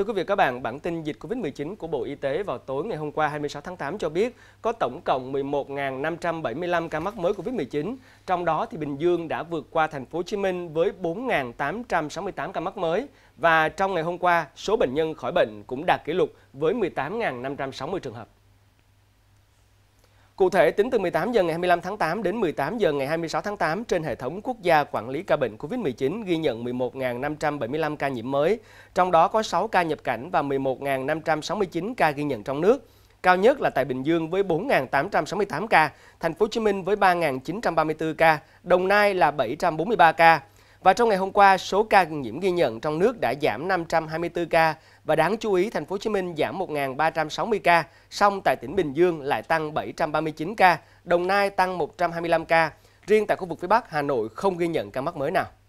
Thưa quý vị và các bạn, bản tin dịch COVID-19 của Bộ Y tế vào tối ngày hôm qua 26 tháng 8 cho biết có tổng cộng 11.575 ca mắc mới COVID-19, trong đó thì Bình Dương đã vượt qua thành phố Hồ Chí Minh với 4.868 ca mắc mới và trong ngày hôm qua, số bệnh nhân khỏi bệnh cũng đạt kỷ lục với 18.560 trường hợp. Cụ thể, tính từ 18 giờ ngày 25 tháng 8 đến 18 giờ ngày 26 tháng 8 trên hệ thống quốc gia quản lý ca bệnh COVID-19 ghi nhận 11.575 ca nhiễm mới, trong đó có 6 ca nhập cảnh và 11.569 ca ghi nhận trong nước. Cao nhất là tại Bình Dương với 4.868 ca, Thành phố Hồ Chí Minh với 3.934 ca, Đồng Nai là 743 ca, và trong ngày hôm qua, số ca nhiễm ghi nhận trong nước đã giảm 524 ca và đáng chú ý thành phố Hồ Chí Minh giảm 1.360 ca, song tại tỉnh Bình Dương lại tăng 739 ca, Đồng Nai tăng 125 ca. Riêng tại khu vực phía Bắc, Hà Nội không ghi nhận ca mắc mới nào.